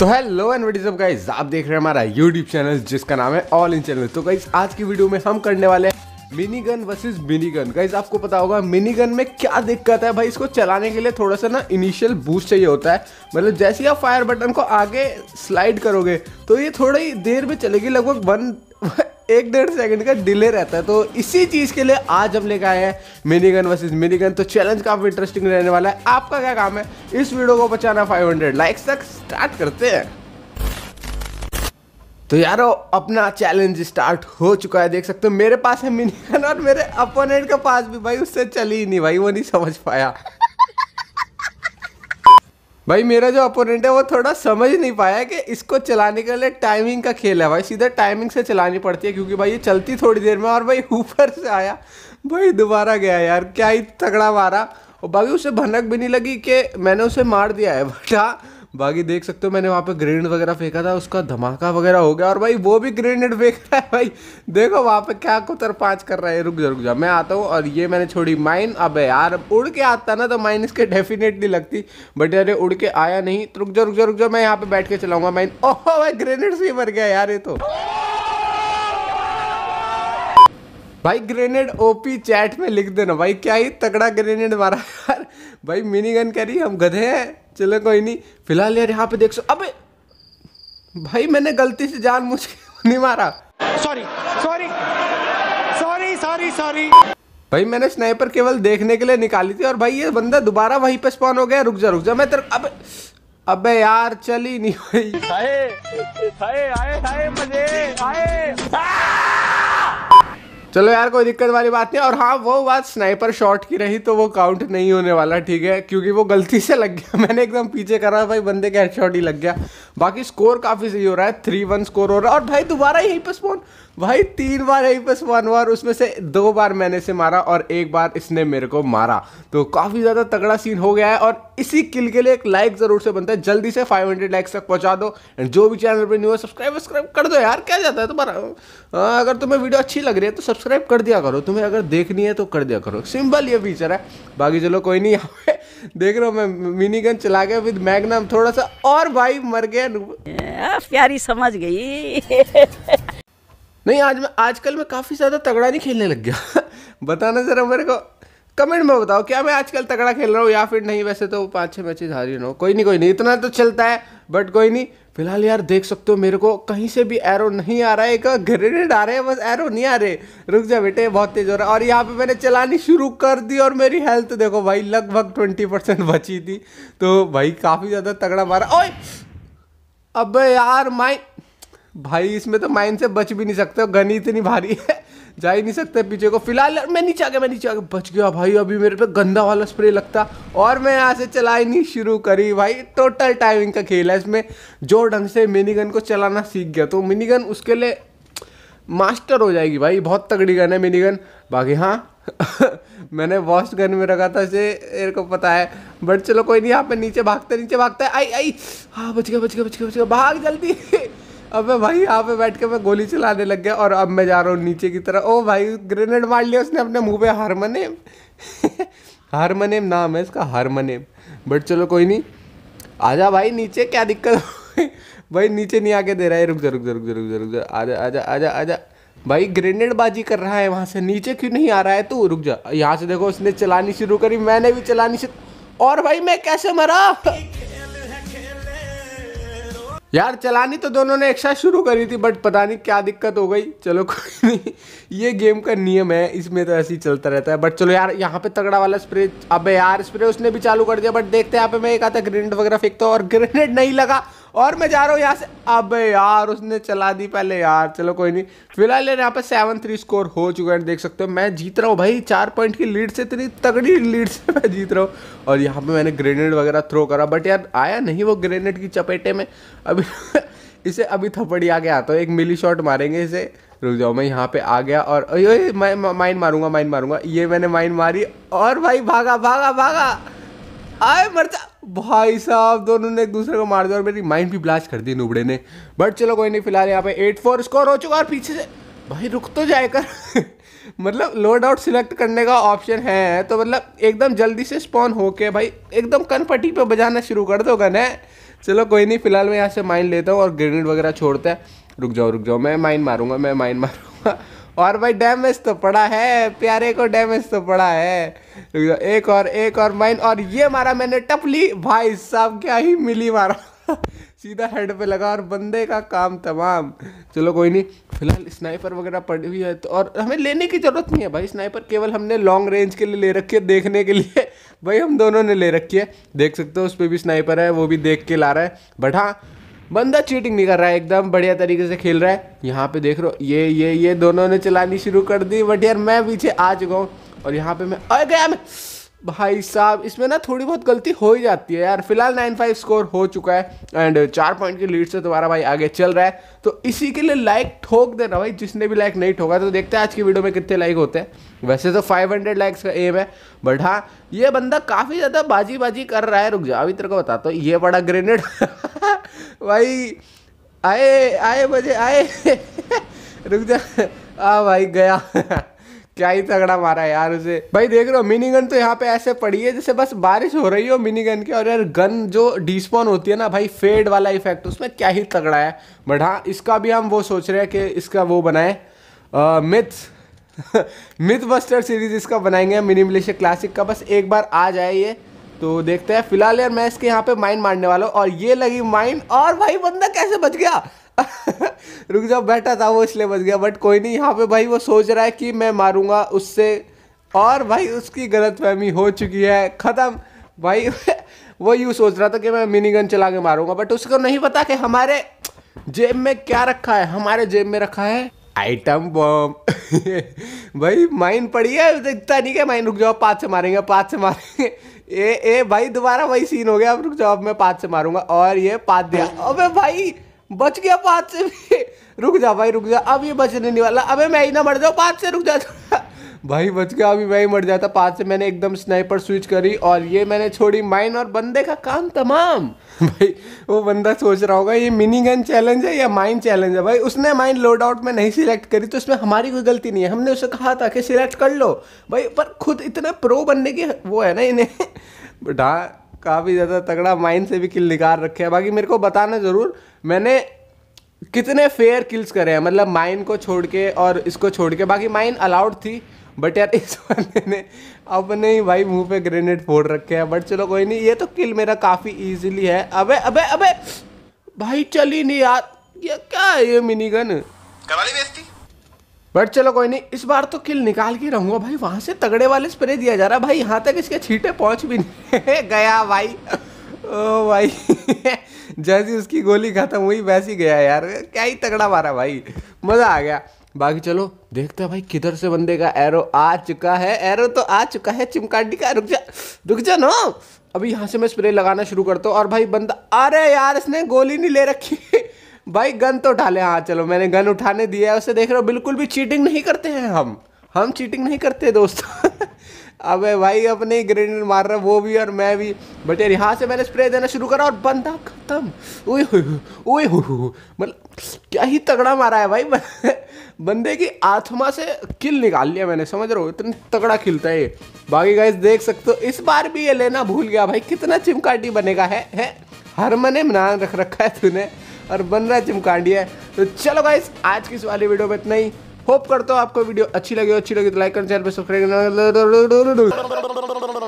तो hello and is up guys आप देख रहे हैं हमारा यूट्यूब चैनल जिसका नाम है ऑल इन चैनल तो गाइज आज की वीडियो में हम करने वाले हैं mini gun versus mini gun guys आपको पता होगा मिनी गन में क्या दिक्कत है भाई इसको चलाने के लिए थोड़ा सा ना इनिशियल बूस्ट चाहिए होता है मतलब जैसे ही आप फायर बटन को आगे स्लाइड करोगे तो ये थोड़ी देर में चलेगी लगभग वन एक डेढ़ सेकंड का डिले रहता है तो इसी चीज़ के लिए आज हम लेकर आए हैं mini gun versus mini gun तो चैलेंज काफ़ी इंटरेस्टिंग रहने वाला है आपका क्या काम है इस वीडियो को बचाना 500 लाइक्स तक स्टार्ट करते हैं तो यारो अपना चैलेंज स्टार्ट हो चुका है देख सकते हो मेरे पास है मिनी गन और मेरे अपोनेंट के पास भी भाई उससे चली ही नहीं भाई वो नहीं समझ पाया भाई मेरा जो अपोनेंट है वो थोड़ा समझ नहीं पाया कि इसको चलाने के लिए टाइमिंग का खेल है भाई सीधा टाइमिंग से चलानी पड़ती है क्योंकि भाई ये चलती थोड़ी देर में और भाई ऊपर से आया भाई दोबारा गया यार क्या ही तगड़ा मारा और बाकी उसे भनक भी नहीं लगी कि मैंने उसे मार दिया है बट हाँ बाकी देख सकते हो मैंने वहाँ पे ग्रेनेड वगैरह फेंका था उसका धमाका वगैरह हो गया और भाई वो भी ग्रेनेड फेंक रहा है भाई देखो वहाँ पे क्या कुतर पाँच कर रहा है रुक जा रुक जा मैं आता हूँ और ये मैंने छोड़ी माइन अब यार उड़ के आता ना तो माइन इसके डेफिनेटली लगती बट यार उड़ के आया नहीं तो रुक जा रुक जा रुक जा मैं यहाँ पे बैठ के चलाऊंगा माइन ओह भाई ग्रेनेड से ही मर गया यार ये तो भाई ग्रेनेड ओपी चैट में लिख देना भाई क्या ही तगड़ा ग्रेनेड मारा यार भाई मिनी गन कह रही हम गधे हैं चलो कोई नहीं फिलहाल यार यहाँ पे देख सो अबे भाई मैंने गलती से जान मुझे नहीं मारा sorry sorry sorry sorry sorry भाई मैंने स्नाइपर केवल देखने के लिए निकाली थी और भाई ये बंदा दोबारा वहीं पे स्पॉन हो गया रुक जा रुक जा मैं तेरे अब अबे यार चली नहीं भाई आए आए आए मजे हाय चलो यार कोई दिक्कत वाली बात नहीं और हाँ वो बात स्नाइपर शॉट की रही तो वो काउंट नहीं होने वाला ठीक है क्योंकि वो गलती से लग गया मैंने एकदम पीछे करा भाई बंदे का हेडशॉट ही लग गया बाकी स्कोर काफ़ी सही हो रहा है थ्री वन स्कोर हो रहा है और भाई दोबारा यहीं पर स्पॉन भाई तीन बार यहीं पर स्पॉन हुआ और उसमें से दो बार मैंने इसे मारा और एक बार इसने मेरे को मारा तो काफ़ी ज़्यादा तगड़ा सीन हो गया है और इसी किल के लिए एक लाइक ज़रूर से बनता है जल्दी से फाइव लाइक्स तक पहुंचा दो एंड जो भी चैनल पर न्यू है सब्सक्राइब वब्सक्राइब कर दो यार क्या जाता है तुम्हारा हाँ, अगर तुम्हें वीडियो अच्छी लग रही है तो सब्सक्राइब सब्सक्राइब कर दिया करो तुम्हें अगर देखनी है तो कर दिया करो सिंपल ये फीचर है बाकी चलो कोई नहीं यहाँ पे देख रहा हूँ मैं मिनी गन चला गया विद मैगनम थोड़ा सा और भाई मर गया प्यारी समझ गई नहीं आज मैं आजकल मैं काफ़ी ज़्यादा तगड़ा नहीं खेलने लग गया बताना ज़रा मेरे को कमेंट में बताओ क्या मैं आजकल तगड़ा खेल रहा हूँ या फिर नहीं वैसे तो पाँच छः मैचेज हार हारी हूँ कोई नहीं कोई नहीं इतना तो चलता है बट कोई नहीं फिलहाल यार देख सकते हो मेरे को कहीं से भी एरो नहीं आ रहा है एक ग्रेनेड आ रहे हैं बस एरो नहीं आ रहे रुक जा बेटे बहुत तेज हो रहा है और यहाँ पे मैंने चलानी शुरू कर दी और मेरी हेल्थ देखो भाई लगभग ट्वेंटी परसेंट बची थी तो भाई काफ़ी ज़्यादा तगड़ा मारा ओए अब यार माइन भाई इसमें तो माइन से बच भी नहीं सकते गनी इतनी भारी है जा ही नहीं सकते पीछे को फिलहाल मैं नीचे आ गया मैं नीचे आ गया बच गया भाई अभी मेरे पे गंदा वाला स्प्रे लगता और मैं यहाँ से ही नहीं शुरू करी भाई टोटल टाइमिंग का खेल है इसमें जो ढंग से मिनी गन को चलाना सीख गया तो मिनी गन उसके लिए मास्टर हो जाएगी भाई बहुत तगड़ी गन है मिनी गन बाकी हाँ मैंने वॉश गन में रखा था इसे मेरे को पता है बट चलो कोई नहीं यहाँ पे नीचे भागते नीचे भागते आई आई हाँ बच गया बच गया बच गया बच गया भाग जल्दी अबे भाई यहाँ पे बैठ के मैं गोली चलाने लग गया और अब मैं जा रहा हूँ नीचे की तरफ ओ भाई ग्रेनेड मार लिया उसने अपने मुंह पे हारमनेम हारमनेम नाम है इसका हारमनेम बट चलो कोई नहीं आजा भाई नीचे क्या दिक्कत भाई नीचे नहीं आके दे रहा है रुक जा रुक जा रुक जा रुक जा रुक जा आजा आजा आजा आजा भाई ग्रेनेड बाजी कर रहा है वहाँ से नीचे क्यों नहीं आ रहा है तू रुक जा यहाँ से देखो उसने चलानी शुरू करी मैंने भी चलानी शुरू और भाई मैं कैसे मरा यार चलानी तो दोनों ने एक साथ शुरू करी थी बट पता नहीं क्या दिक्कत हो गई चलो कोई नहीं ये गेम का नियम है इसमें तो ऐसे ही चलता रहता है बट चलो यार यहाँ पे तगड़ा वाला स्प्रे अबे यार स्प्रे उसने भी चालू कर दिया बट देखते हैं यहाँ पे मैं एक आता ग्रेनेड वगैरह फेंकता हूँ और ग्रेनेड नहीं लगा और मैं जा रहा हूँ यहाँ से अब यार उसने चला दी पहले यार चलो कोई नहीं फिलहाल यहाँ पर सेवन थ्री स्कोर हो चुका है देख सकते हो मैं जीत रहा हूँ भाई चार पॉइंट की लीड से इतनी तगड़ी लीड से मैं जीत रहा हूँ और यहाँ पे मैंने ग्रेनेड वगैरह थ्रो करा बट यार आया नहीं वो ग्रेनेड की चपेटे में अभी इसे अभी थपड़ी आ आता तो एक मिली शॉट मारेंगे इसे रुक जाओ मैं यहाँ पे आ गया और अयो मैं माइन मारूंगा माइन मारूंगा ये मैंने माइन मारी और भाई भागा भागा भागा आए मर भाई साहब दोनों ने एक दूसरे को मार दिया और मेरी माइंड भी ब्लास्ट कर दी नुबड़े ने बट चलो कोई नहीं फिलहाल यहाँ पे एट फोर स्कोर हो चुका और पीछे से भाई रुक तो जाए कर मतलब लोड आउट सिलेक्ट करने का ऑप्शन है तो मतलब एकदम जल्दी से स्पॉन होके भाई एकदम कनपट्टी पे बजाना शुरू कर दो गन है चलो कोई नहीं फिलहाल मैं यहाँ से माइन लेता हूँ और ग्रेनेड वगैरह छोड़ता है रुक जाओ रुक जाओ मैं माइन मारूंगा मैं माइन मारूंगा और भाई डैमेज तो पड़ा है प्यारे को डैमेज तो पड़ा है एक और एक और माइन और ये मारा मैंने टपली भाई साहब क्या ही मिली मारा सीधा हेड पे लगा और बंदे का काम तमाम चलो कोई नहीं फिलहाल स्नाइपर वगैरह पड़ी हुई है तो और हमें लेने की ज़रूरत नहीं है भाई स्नाइपर केवल हमने लॉन्ग रेंज के लिए ले रखी है देखने के लिए भाई हम दोनों ने ले रखी है देख सकते हो उस पर भी स्नाइपर है वो भी देख के ला रहा है बट हाँ बंदा चीटिंग नहीं कर रहा है एकदम बढ़िया तरीके से खेल रहा है यहाँ पे देख रो ये ये ये दोनों ने चलानी शुरू कर दी बट यार मैं पीछे आ चुका हूँ और यहाँ पे मैं अरे गया मैं भाई साहब इसमें ना थोड़ी बहुत गलती हो ही जाती है यार फिलहाल नाइन फाइव स्कोर हो चुका है एंड चार पॉइंट की लीड से तुम्हारा भाई आगे चल रहा है तो इसी के लिए लाइक ठोक देना भाई जिसने भी लाइक नहीं ठोका तो देखते हैं आज की वीडियो में कितने लाइक होते हैं वैसे तो 500 लाइक्स का एम है बट हाँ ये बंदा काफ़ी ज़्यादा बाजी बाजी कर रहा है रुक जाओ अभी तेरे को बताता तो हूँ ये बड़ा ग्रेनेड भाई आए आए बजे आए रुक जा आ भाई गया क्या ही तगड़ा मारा यार उसे भाई देख रहे हो मिनी गन तो यहाँ पे ऐसे पड़ी है जैसे बस बारिश हो रही हो मिनी गन की और यार गन जो डिस्पॉन होती है ना भाई फेड वाला इफेक्ट उसमें क्या ही तगड़ा है बट हाँ इसका भी हम वो सोच रहे हैं कि इसका वो बनाए मिथ्स मिथ बस्टर सीरीज इसका बनाएंगे मिनी मिलेशिया क्लासिक का बस एक बार आ जाए ये तो देखते हैं फिलहाल यार मैं इसके यहाँ पे माइंड मारने वाला हूँ और ये लगी माइंड और भाई बंदा कैसे बच गया रुक जाओ बैठा था वो इसलिए बच गया बट कोई नहीं यहाँ पे भाई वो सोच रहा है कि मैं मारूंगा उससे और भाई उसकी गलतफहमी हो चुकी है ख़त्म भाई वो यू सोच रहा था कि मैं मिनी गन चला के मारूंगा बट उसको नहीं पता कि हमारे जेब में क्या रखा है हमारे जेब में रखा है आइटम बॉम्ब भाई माइन पड़ी है दिखता नहीं क्या माइन रुक जाओ पाँच से मारेंगे पाँच से मारेंगे ए ए भाई दोबारा वही सीन हो गया अब रुक जाओ अब मैं पाँच से मारूंगा और ये पाँच दिया अबे भाई बच गया पाँच से भी रुक जा भाई रुक जा अब ये बचने नहीं वाला अबे मैं ही ना मर जाओ पाँच से रुक जाओ भाई बच गया अभी मैं ही मर जाता पाँच से मैंने एकदम स्नाइपर स्विच करी और ये मैंने छोड़ी माइन और बंदे का काम तमाम भाई वो बंदा सोच रहा होगा ये मिनी गन चैलेंज है या माइन चैलेंज है भाई उसने माइन लोड आउट में नहीं सिलेक्ट करी तो इसमें हमारी कोई गलती नहीं है हमने उसे कहा था कि सिलेक्ट कर लो भाई पर खुद इतना प्रो बनने की वो है ना इन्हें बेटा काफ़ी ज़्यादा तगड़ा माइंड से भी किल निकाल रखे हैं बाकी मेरे को बताना ज़रूर मैंने कितने फेयर किल्स करे हैं मतलब माइन को छोड़ के और इसको छोड़ के बाकी माइन अलाउड थी बट यार इस वाले ने अपने ही भाई मुंह पे ग्रेनेड फोड़ रखे हैं बट चलो कोई नहीं ये तो किल मेरा काफ़ी इजीली है अबे अबे अबे भाई चली नहीं यार ये क्या है ये मिनी गन बट चलो कोई नहीं इस बार तो किल निकाल के रहूंगा भाई वहां से तगड़े वाले स्प्रे दिया जा रहा भाई यहाँ तक इसके छीटे पहुंच भी नहीं गया भाई ओ भाई जैसी उसकी गोली खत्म हुई वैसी गया यार क्या ही तगड़ा मारा भाई मज़ा आ गया बाकी चलो देखते हैं भाई किधर से बंदे का एरो आ चुका है एरो तो आ चुका है चिमकाडी का रुक जा रुक जा ना अभी यहाँ से मैं स्प्रे लगाना शुरू करता हूँ और भाई बंदा अरे यार इसने गोली नहीं ले रखी भाई गन तो उठा ले हाँ चलो मैंने गन उठाने दिया है उसे देख रहे हो बिल्कुल भी चीटिंग नहीं करते हैं हम हम चीटिंग नहीं करते दोस्तों अबे भाई अपने ही ग्रेनेड मार रहा वो भी और मैं भी बट यार यहाँ से मैंने स्प्रे देना शुरू करा और बंदा खत्म ओए ओए मतलब क्या ही तगड़ा मारा है भाई बंदे की आत्मा से किल निकाल लिया मैंने समझ रहे हो इतना तगड़ा खिलता है ये बाकी गाइस देख सकते हो इस बार भी ये लेना भूल गया भाई कितना चिमकाटी बनेगा है, है? हर मने नाम रख रखा है तूने और बन रहा है चिमकांडी है तो चलो गाइस आज की इस वाली वीडियो में इतना ही होप करता हूँ आपको वीडियो अच्छी लगी अच्छी लगी तो लाइक करना चैनल पर सब्सक्राइब करना